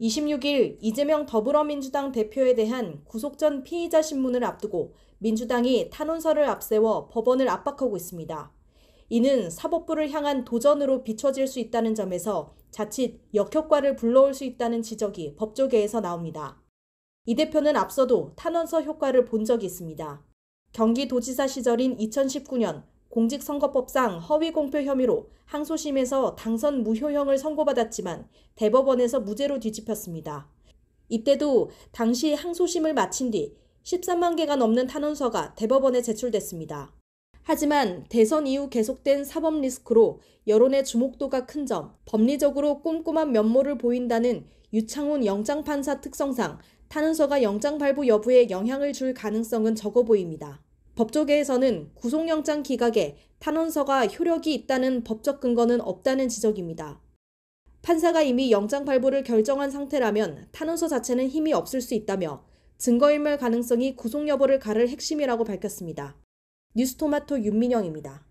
26일 이재명 더불어민주당 대표에 대한 구속 전 피의자 신문을 앞두고 민주당이 탄원서를 앞세워 법원을 압박하고 있습니다. 이는 사법부를 향한 도전으로 비춰질 수 있다는 점에서 자칫 역효과를 불러올 수 있다는 지적이 법조계에서 나옵니다. 이 대표는 앞서도 탄원서 효과를 본 적이 있습니다. 경기도지사 시절인 2019년 공직선거법상 허위 공표 혐의로 항소심에서 당선 무효형을 선고받았지만 대법원에서 무죄로 뒤집혔습니다. 이때도 당시 항소심을 마친 뒤 13만 개가 넘는 탄원서가 대법원에 제출됐습니다. 하지만 대선 이후 계속된 사법 리스크로 여론의 주목도가 큰 점, 법리적으로 꼼꼼한 면모를 보인다는 유창훈 영장판사 특성상 탄원서가 영장 발부 여부에 영향을 줄 가능성은 적어 보입니다. 법조계에서는 구속영장 기각에 탄원서가 효력이 있다는 법적 근거는 없다는 지적입니다. 판사가 이미 영장 발부를 결정한 상태라면 탄원서 자체는 힘이 없을 수 있다며 증거인멸 가능성이 구속 여부를 가를 핵심이라고 밝혔습니다. 뉴스토마토 윤민영입니다.